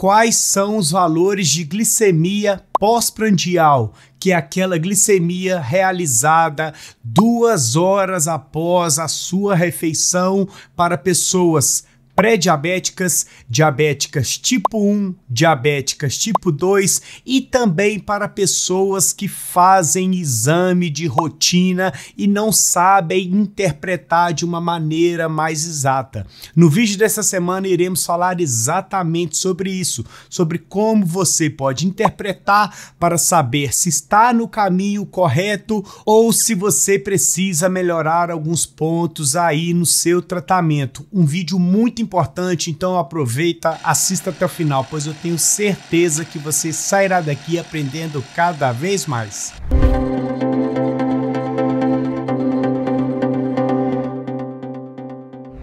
quais são os valores de glicemia pós-prandial, que é aquela glicemia realizada duas horas após a sua refeição para pessoas pré-diabéticas, diabéticas tipo 1, diabéticas tipo 2 e também para pessoas que fazem exame de rotina e não sabem interpretar de uma maneira mais exata. No vídeo dessa semana iremos falar exatamente sobre isso, sobre como você pode interpretar para saber se está no caminho correto ou se você precisa melhorar alguns pontos aí no seu tratamento. Um vídeo muito importante importante, então aproveita, assista até o final, pois eu tenho certeza que você sairá daqui aprendendo cada vez mais.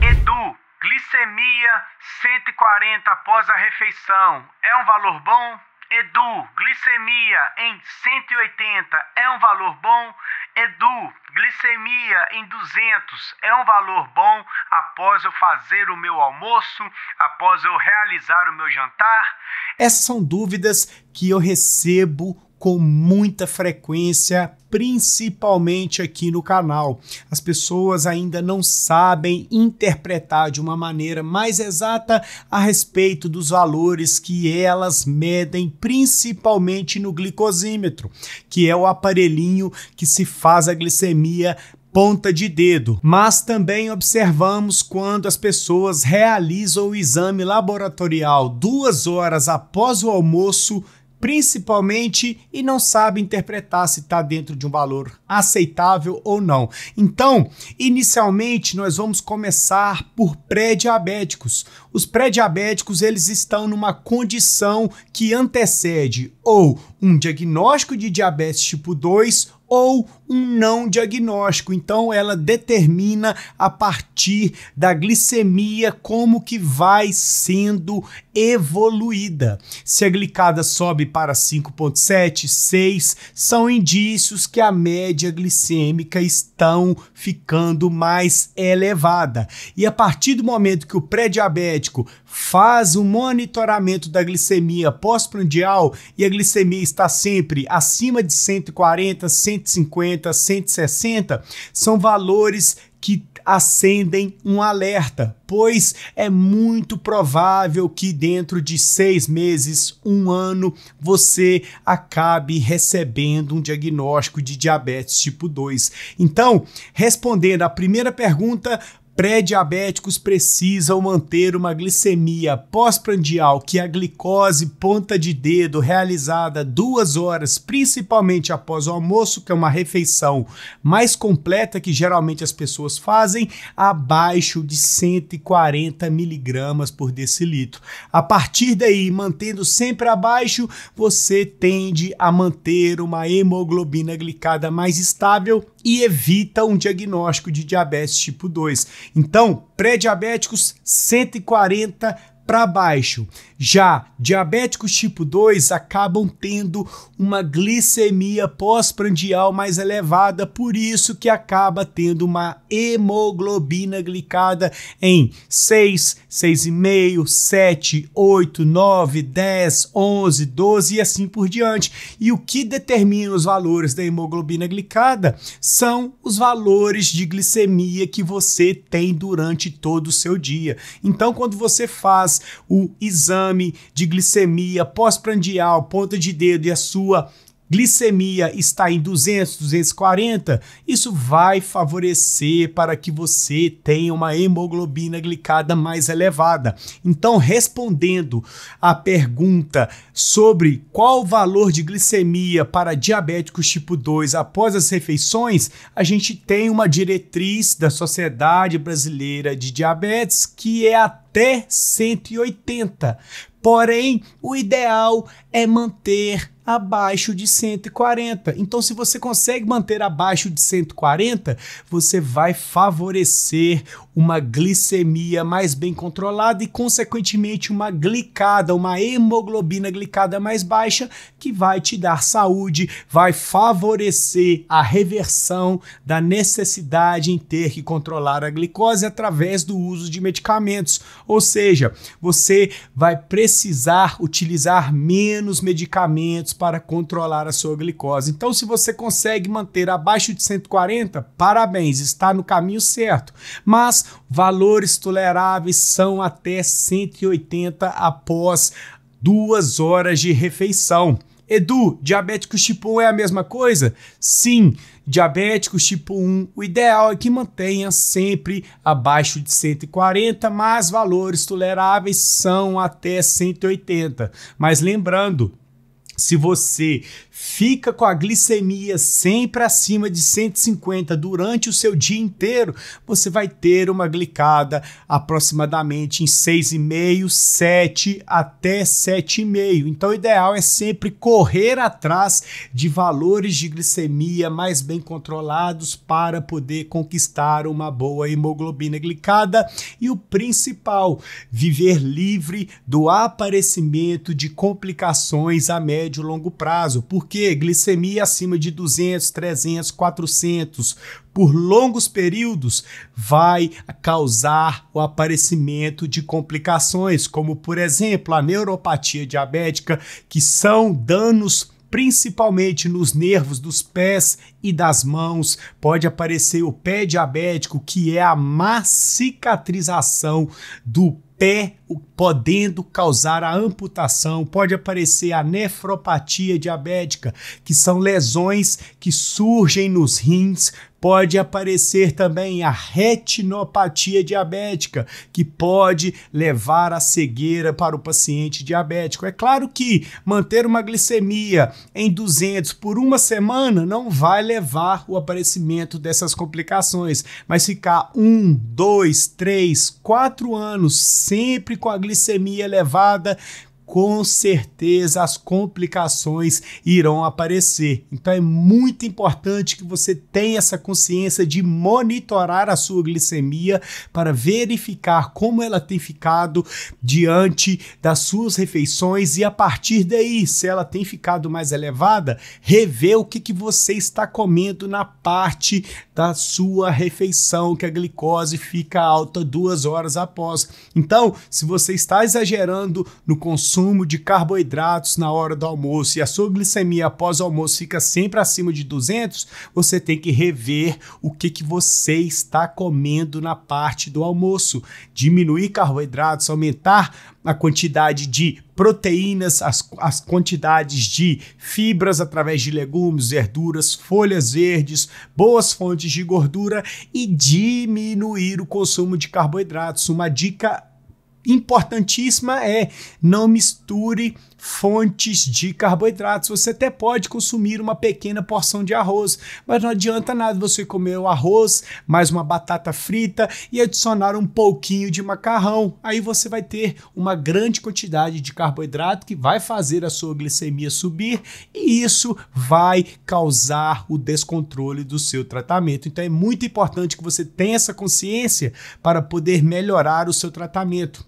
Edu, glicemia 140 após a refeição, é um valor bom? Edu, glicemia em 180 é um valor bom? Edu, glicemia em 200 é um valor bom após eu fazer o meu almoço, após eu realizar o meu jantar? Essas são dúvidas que eu recebo com muita frequência, principalmente aqui no canal. As pessoas ainda não sabem interpretar de uma maneira mais exata a respeito dos valores que elas medem, principalmente no glicosímetro, que é o aparelhinho que se faz a glicemia ponta de dedo, mas também observamos quando as pessoas realizam o exame laboratorial duas horas após o almoço principalmente e não sabe interpretar se está dentro de um valor aceitável ou não. Então, inicialmente nós vamos começar por pré-diabéticos. Os pré-diabéticos eles estão numa condição que antecede ou um diagnóstico de diabetes tipo 2 ou um não diagnóstico. Então ela determina a partir da glicemia como que vai sendo evoluída. Se a glicada sobe para 5.7, 6, são indícios que a média glicêmica estão ficando mais elevada. E a partir do momento que o pré-diabético faz o monitoramento da glicemia pós-prandial e a glicemia está sempre acima de 140, 150, 160, são valores que acendem um alerta, pois é muito provável que dentro de seis meses, um ano, você acabe recebendo um diagnóstico de diabetes tipo 2. Então, respondendo à primeira pergunta, Pré-diabéticos precisam manter uma glicemia pós-prandial, que é a glicose ponta de dedo, realizada duas horas, principalmente após o almoço, que é uma refeição mais completa que geralmente as pessoas fazem, abaixo de 140 miligramas por decilitro. A partir daí, mantendo sempre abaixo, você tende a manter uma hemoglobina glicada mais estável e evita um diagnóstico de diabetes tipo 2. Então, pré-diabéticos 140 para baixo. Já diabéticos tipo 2 acabam tendo uma glicemia pós-prandial mais elevada, por isso que acaba tendo uma hemoglobina glicada em 6, 6,5, 7, 8, 9, 10, 11, 12 e assim por diante. E o que determina os valores da hemoglobina glicada são os valores de glicemia que você tem durante todo o seu dia. Então, quando você faz o exame de glicemia pós-prandial, ponta de dedo e a sua glicemia está em 200, 240, isso vai favorecer para que você tenha uma hemoglobina glicada mais elevada. Então, respondendo à pergunta sobre qual o valor de glicemia para diabéticos tipo 2 após as refeições, a gente tem uma diretriz da Sociedade Brasileira de Diabetes que é até 180. Porém, o ideal é manter abaixo de 140. Então, se você consegue manter abaixo de 140, você vai favorecer uma glicemia mais bem controlada e, consequentemente, uma glicada, uma hemoglobina glicada mais baixa, que vai te dar saúde, vai favorecer a reversão da necessidade em ter que controlar a glicose através do uso de medicamentos. Ou seja, você vai precisar utilizar menos medicamentos para controlar a sua glicose. Então, se você consegue manter abaixo de 140, parabéns, está no caminho certo. Mas valores toleráveis são até 180 após duas horas de refeição. Edu, diabético tipo 1 é a mesma coisa? Sim, diabético tipo 1, o ideal é que mantenha sempre abaixo de 140, mas valores toleráveis são até 180. Mas lembrando, se você fica com a glicemia sempre acima de 150 durante o seu dia inteiro, você vai ter uma glicada aproximadamente em 6,5, 7 até 7,5. Então o ideal é sempre correr atrás de valores de glicemia mais bem controlados para poder conquistar uma boa hemoglobina glicada e o principal, viver livre do aparecimento de complicações a médio médio e longo prazo, porque glicemia acima de 200, 300, 400 por longos períodos vai causar o aparecimento de complicações, como por exemplo a neuropatia diabética, que são danos principalmente nos nervos dos pés e das mãos. Pode aparecer o pé diabético, que é a má cicatrização do pé, podendo causar a amputação, pode aparecer a nefropatia diabética, que são lesões que surgem nos rins pode aparecer também a retinopatia diabética, que pode levar à cegueira para o paciente diabético. É claro que manter uma glicemia em 200 por uma semana não vai levar o aparecimento dessas complicações, mas ficar um, dois, três, quatro anos sempre com a glicemia elevada com certeza as complicações irão aparecer. Então é muito importante que você tenha essa consciência de monitorar a sua glicemia para verificar como ela tem ficado diante das suas refeições e a partir daí, se ela tem ficado mais elevada, rever o que, que você está comendo na parte da sua refeição, que a glicose fica alta duas horas após. Então, se você está exagerando no consumo, consumo de carboidratos na hora do almoço e a sua glicemia após o almoço fica sempre acima de 200, você tem que rever o que, que você está comendo na parte do almoço. Diminuir carboidratos, aumentar a quantidade de proteínas, as, as quantidades de fibras através de legumes, verduras, folhas verdes, boas fontes de gordura e diminuir o consumo de carboidratos. Uma dica importantíssima é não misture fontes de carboidratos. Você até pode consumir uma pequena porção de arroz, mas não adianta nada você comer o arroz, mais uma batata frita e adicionar um pouquinho de macarrão. Aí você vai ter uma grande quantidade de carboidrato que vai fazer a sua glicemia subir e isso vai causar o descontrole do seu tratamento. Então é muito importante que você tenha essa consciência para poder melhorar o seu tratamento.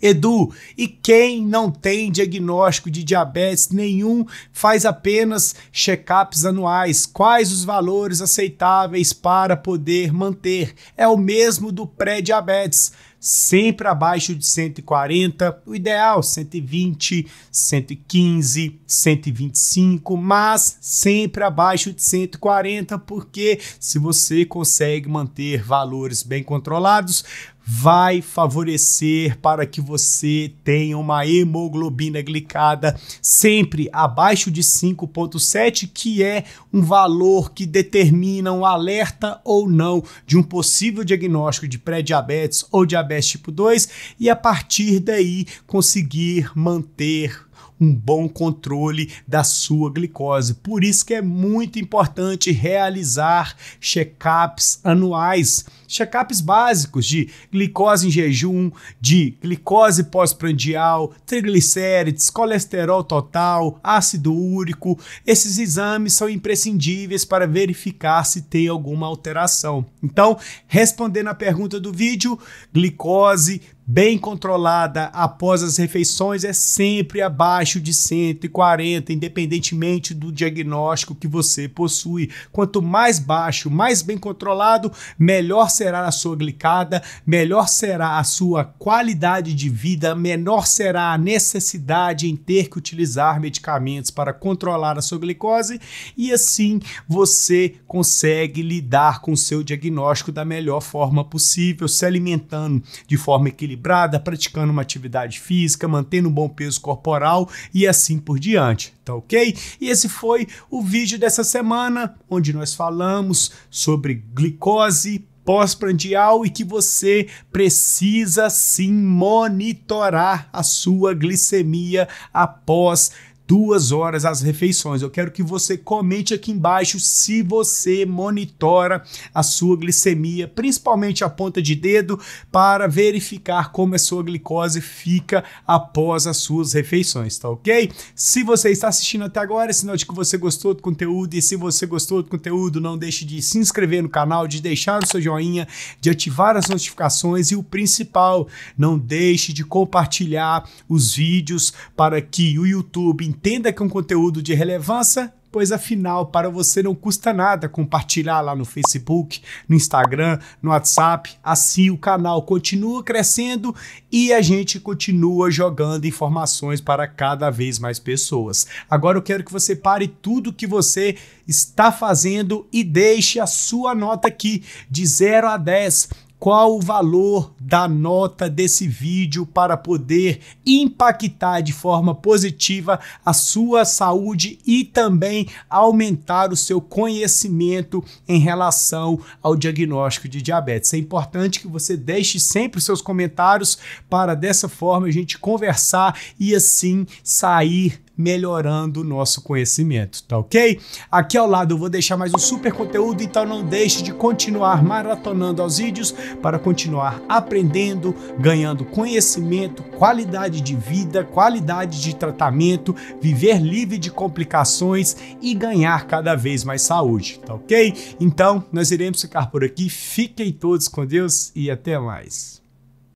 Edu, e quem não tem diagnóstico de diabetes nenhum faz apenas check-ups anuais. Quais os valores aceitáveis para poder manter? É o mesmo do pré-diabetes sempre abaixo de 140, o ideal 120, 115, 125, mas sempre abaixo de 140, porque se você consegue manter valores bem controlados, vai favorecer para que você tenha uma hemoglobina glicada sempre abaixo de 5.7, que é um valor que determina um alerta ou não de um possível diagnóstico de pré-diabetes ou diabetes tipo 2 e a partir daí conseguir manter um bom controle da sua glicose. Por isso que é muito importante realizar check-ups anuais, check-ups básicos de glicose em jejum, de glicose pós-prandial, triglicérides, colesterol total, ácido úrico. Esses exames são imprescindíveis para verificar se tem alguma alteração. Então, respondendo à pergunta do vídeo, glicose bem controlada após as refeições é sempre abaixo de 140, independentemente do diagnóstico que você possui. Quanto mais baixo, mais bem controlado, melhor será a sua glicada, melhor será a sua qualidade de vida, menor será a necessidade em ter que utilizar medicamentos para controlar a sua glicose e assim você consegue lidar com o seu diagnóstico da melhor forma possível, se alimentando de forma equilibrada equilibrada, praticando uma atividade física, mantendo um bom peso corporal e assim por diante, tá ok? E esse foi o vídeo dessa semana, onde nós falamos sobre glicose, pós-prandial e que você precisa sim monitorar a sua glicemia após duas horas as refeições. Eu quero que você comente aqui embaixo se você monitora a sua glicemia, principalmente a ponta de dedo, para verificar como a sua glicose fica após as suas refeições, tá ok? Se você está assistindo até agora, é sinal de que você gostou do conteúdo e se você gostou do conteúdo, não deixe de se inscrever no canal, de deixar o seu joinha, de ativar as notificações e o principal, não deixe de compartilhar os vídeos para que o YouTube Entenda que é um conteúdo de relevância, pois afinal, para você não custa nada compartilhar lá no Facebook, no Instagram, no WhatsApp. Assim o canal continua crescendo e a gente continua jogando informações para cada vez mais pessoas. Agora eu quero que você pare tudo que você está fazendo e deixe a sua nota aqui de 0 a 10 qual o valor da nota desse vídeo para poder impactar de forma positiva a sua saúde e também aumentar o seu conhecimento em relação ao diagnóstico de diabetes. É importante que você deixe sempre os seus comentários para dessa forma a gente conversar e assim sair melhorando o nosso conhecimento, tá ok? Aqui ao lado eu vou deixar mais um super conteúdo, então não deixe de continuar maratonando os vídeos para continuar aprendendo, ganhando conhecimento, qualidade de vida, qualidade de tratamento, viver livre de complicações e ganhar cada vez mais saúde, tá ok? Então nós iremos ficar por aqui, fiquem todos com Deus e até mais.